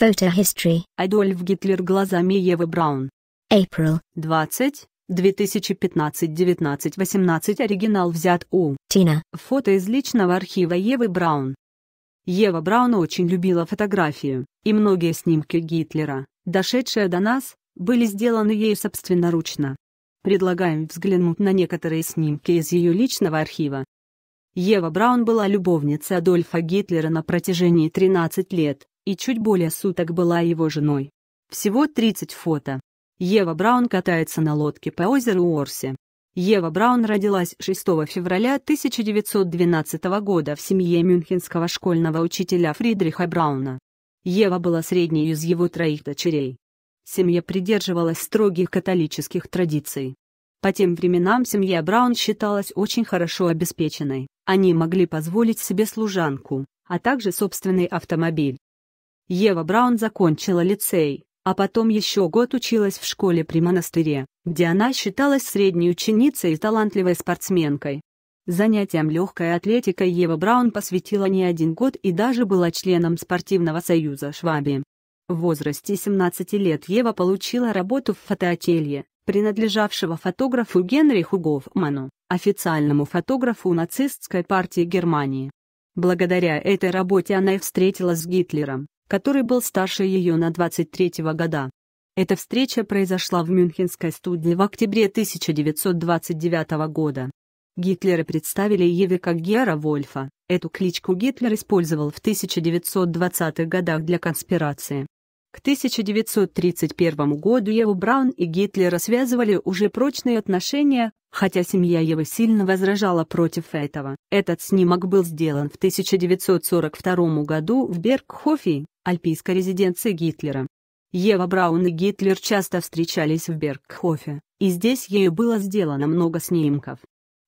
Photo history. Адольф Гитлер глазами Евы Браун. April. 20. 2015-19-18 оригинал взят у Тина. Фото из личного архива Евы Браун. Ева Браун очень любила фотографию, и многие снимки Гитлера, дошедшие до нас, были сделаны ею собственноручно. Предлагаем взглянуть на некоторые снимки из ее личного архива. Ева Браун была любовницей Адольфа Гитлера на протяжении 13 лет, и чуть более суток была его женой. Всего 30 фото. Ева Браун катается на лодке по озеру Орсе. Ева Браун родилась 6 февраля 1912 года в семье мюнхенского школьного учителя Фридриха Брауна. Ева была средней из его троих дочерей. Семья придерживалась строгих католических традиций. По тем временам семья Браун считалась очень хорошо обеспеченной, они могли позволить себе служанку, а также собственный автомобиль. Ева Браун закончила лицей, а потом еще год училась в школе при монастыре, где она считалась средней ученицей и талантливой спортсменкой. Занятиям легкой атлетикой Ева Браун посвятила не один год и даже была членом спортивного союза Шваби. В возрасте 17 лет Ева получила работу в фотоателье, принадлежавшего фотографу Генриху Гофману, официальному фотографу нацистской партии Германии. Благодаря этой работе она и встретилась с Гитлером который был старше ее на 23 года. Эта встреча произошла в Мюнхенской студии в октябре 1929 года. Гитлеры представили Еве как Гера Вольфа. Эту кличку Гитлер использовал в 1920-х годах для конспирации. К 1931 году Еву Браун и Гитлера связывали уже прочные отношения, хотя семья Евы сильно возражала против этого. Этот снимок был сделан в 1942 году в Бергхофе, альпийской резиденции Гитлера. Ева Браун и Гитлер часто встречались в Бергхофе, и здесь ею было сделано много снимков.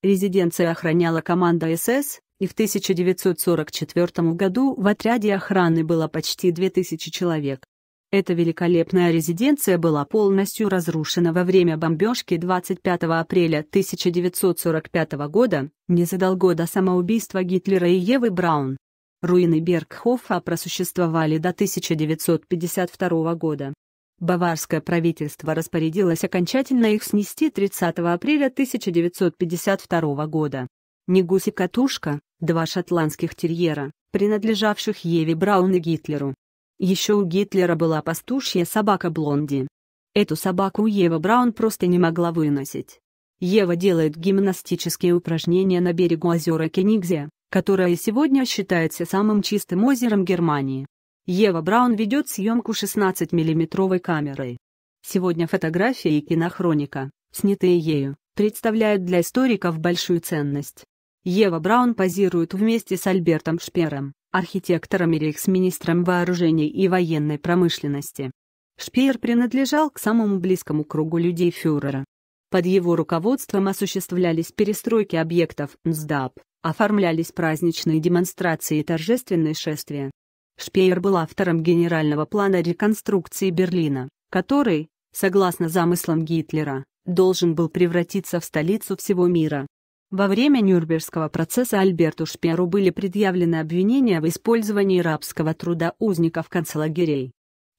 Резиденция охраняла команда СС, и в 1944 году в отряде охраны было почти 2000 человек. Эта великолепная резиденция была полностью разрушена во время бомбежки 25 апреля 1945 года, незадолго до самоубийства Гитлера и Евы Браун. Руины Бергхофа просуществовали до 1952 года. Баварское правительство распорядилось окончательно их снести 30 апреля 1952 года. и Катушка, два шотландских терьера, принадлежавших Еве Браун и Гитлеру. Еще у Гитлера была пастушья собака Блонди. Эту собаку Ева Браун просто не могла выносить. Ева делает гимнастические упражнения на берегу озера Кенигзия, которое сегодня считается самым чистым озером Германии. Ева Браун ведет съемку 16-миллиметровой камерой. Сегодня фотографии и кинохроника, снятые ею, представляют для историков большую ценность. Ева Браун позирует вместе с Альбертом Шпером, архитектором и рейхсминистром вооружений и военной промышленности. Шпеер принадлежал к самому близкому кругу людей фюрера. Под его руководством осуществлялись перестройки объектов НСДАП, Оформлялись праздничные демонстрации и торжественные шествия. Шпеер был автором генерального плана реконструкции Берлина, который, согласно замыслам Гитлера, должен был превратиться в столицу всего мира. Во время Нюрнбергского процесса Альберту Шперу были предъявлены обвинения в использовании рабского труда узников концлагерей.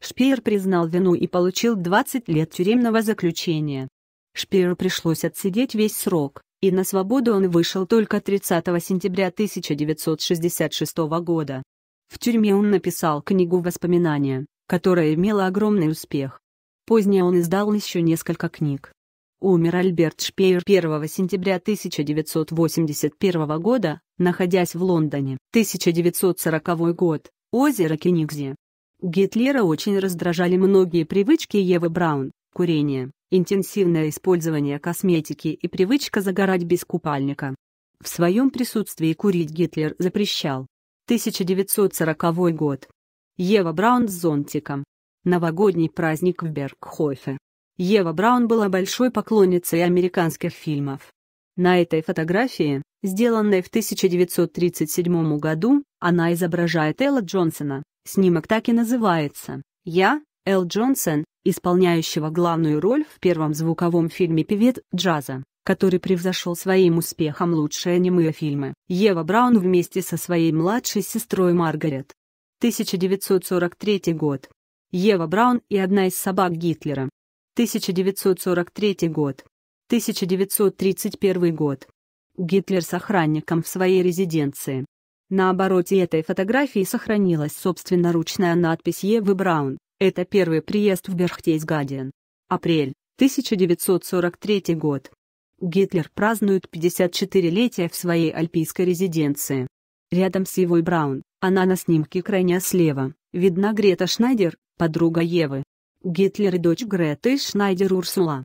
Шпеер признал вину и получил 20 лет тюремного заключения. Шпееру пришлось отсидеть весь срок, и на свободу он вышел только 30 сентября 1966 года. В тюрьме он написал книгу «Воспоминания», которая имела огромный успех. Позднее он издал еще несколько книг. Умер Альберт Шпеер 1 сентября 1981 года, находясь в Лондоне. 1940 год, озеро Кенигзи. Гитлера очень раздражали многие привычки Евы Браун, курение, интенсивное использование косметики и привычка загорать без купальника. В своем присутствии курить Гитлер запрещал. 1940 год. Ева Браун с зонтиком. Новогодний праздник в Бергхофе. Ева Браун была большой поклонницей американских фильмов. На этой фотографии, сделанной в 1937 году, она изображает Элла Джонсона, снимок так и называется «Я, Эл Джонсон, исполняющего главную роль в первом звуковом фильме «Певец джаза», который превзошел своим успехом лучшие немые фильмы, Ева Браун вместе со своей младшей сестрой Маргарет. 1943 год. Ева Браун и одна из собак Гитлера. 1943 год. 1931 год. Гитлер с охранником в своей резиденции. На обороте этой фотографии сохранилась собственноручная надпись Евы Браун. Это первый приезд в Берхтейсгаден. Апрель, 1943 год. Гитлер празднует 54-летие в своей альпийской резиденции. Рядом с Евой Браун, она на снимке крайне слева, видна Грета Шнайдер, подруга Евы. Гитлер и дочь Греты Шнайдер Урсула.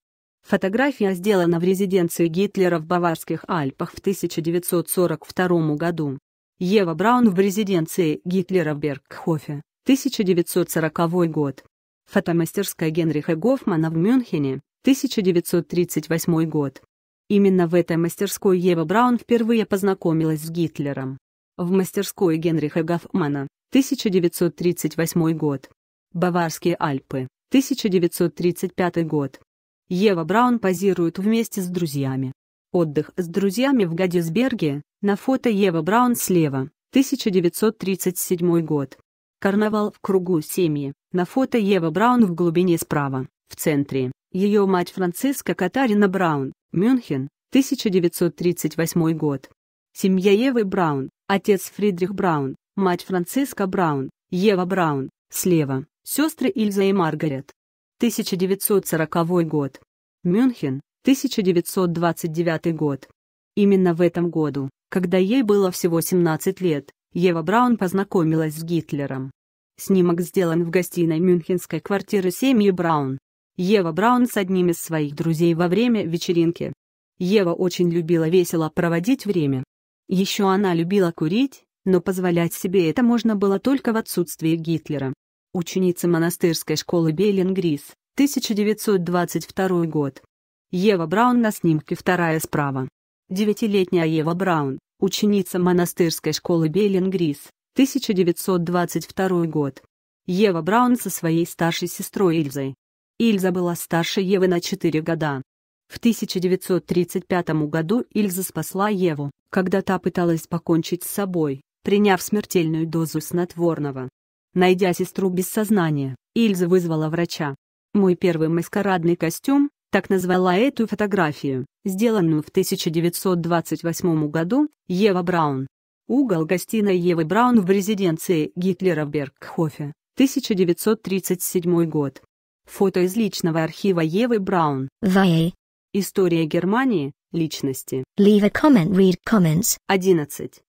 Фотография сделана в резиденции Гитлера в Баварских Альпах в 1942 году. Ева Браун в резиденции Гитлера в Бергхофе. 1940 год. Фотомастерская Генриха Гофмана в Мюнхене, 1938 год. Именно в этой мастерской Ева Браун впервые познакомилась с Гитлером. В мастерской Генриха Гофмана, 1938 год. Баварские Альпы, 1935 год. Ева Браун позирует вместе с друзьями. Отдых с друзьями в Гадисберге, на фото Ева Браун слева, 1937 год. Карнавал в кругу семьи. На фото Ева Браун в глубине справа, в центре. Ее мать Франциска Катарина Браун, Мюнхен, 1938 год. Семья Евы Браун, отец Фридрих Браун, мать Франциска Браун, Ева Браун, слева, сестры Ильза и Маргарет. 1940 год. Мюнхен, 1929 год. Именно в этом году, когда ей было всего 17 лет, Ева Браун познакомилась с Гитлером. Снимок сделан в гостиной мюнхенской квартиры семьи Браун. Ева Браун с одним из своих друзей во время вечеринки. Ева очень любила весело проводить время. Еще она любила курить, но позволять себе это можно было только в отсутствии Гитлера. Ученица монастырской школы Беллингрис, 1922 год. Ева Браун на снимке вторая справа. Девятилетняя Ева Браун, ученица монастырской школы Беллингрис, 1922 год. Ева Браун со своей старшей сестрой Ильзой. Ильза была старше Евы на 4 года. В 1935 году Ильза спасла Еву, когда та пыталась покончить с собой, приняв смертельную дозу снотворного. Найдя сестру без сознания, Ильза вызвала врача. Мой первый маскарадный костюм, так назвала эту фотографию, сделанную в 1928 году, Ева Браун. Угол гостиной Евы Браун в резиденции Гитлера в Бергхофе, 1937 год. Фото из личного архива Евы Браун. VA. История Германии, личности. Leave a comment, read comments. 11.